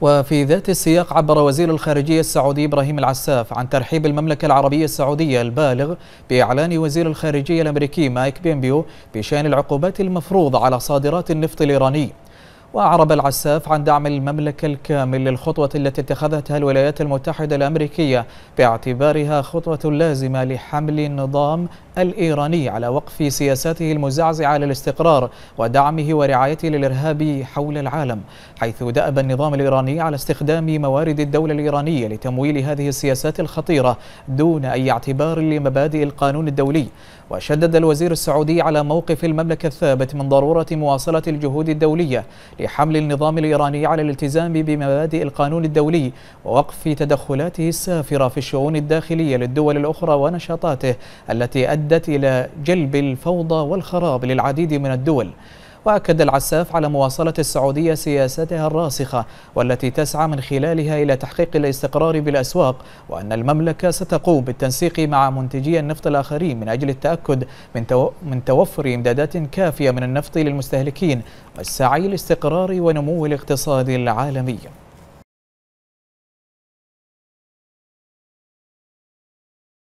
وفي ذات السياق عبر وزير الخارجية السعودي إبراهيم العساف عن ترحيب المملكة العربية السعودية البالغ بإعلان وزير الخارجية الأمريكي مايك بيمبيو بشأن العقوبات المفروضة على صادرات النفط الإيراني وأعرب العساف عن دعم المملكة الكامل للخطوة التي اتخذتها الولايات المتحدة الأمريكية باعتبارها خطوة لازمة لحمل النظام الإيراني على وقف سياساته المزعزعة للاستقرار ودعمه ورعايته للإرهاب حول العالم حيث دأب النظام الإيراني على استخدام موارد الدولة الإيرانية لتمويل هذه السياسات الخطيرة دون أي اعتبار لمبادئ القانون الدولي وشدد الوزير السعودي على موقف المملكة الثابت من ضرورة مواصلة الجهود الدولية لحمل النظام الإيراني على الالتزام بمبادئ القانون الدولي ووقف تدخلاته السافرة في الشؤون الداخلية للدول الأخرى ونشاطاته التي أدت إلى جلب الفوضى والخراب للعديد من الدول وأكد العساف على مواصلة السعودية سياستها الراسخة والتي تسعى من خلالها إلى تحقيق الاستقرار بالأسواق وأن المملكة ستقوم بالتنسيق مع منتجي النفط الآخرين من أجل التأكد من, تو... من توفر إمدادات كافية من النفط للمستهلكين والسعي لاستقرار ونمو الاقتصاد العالمي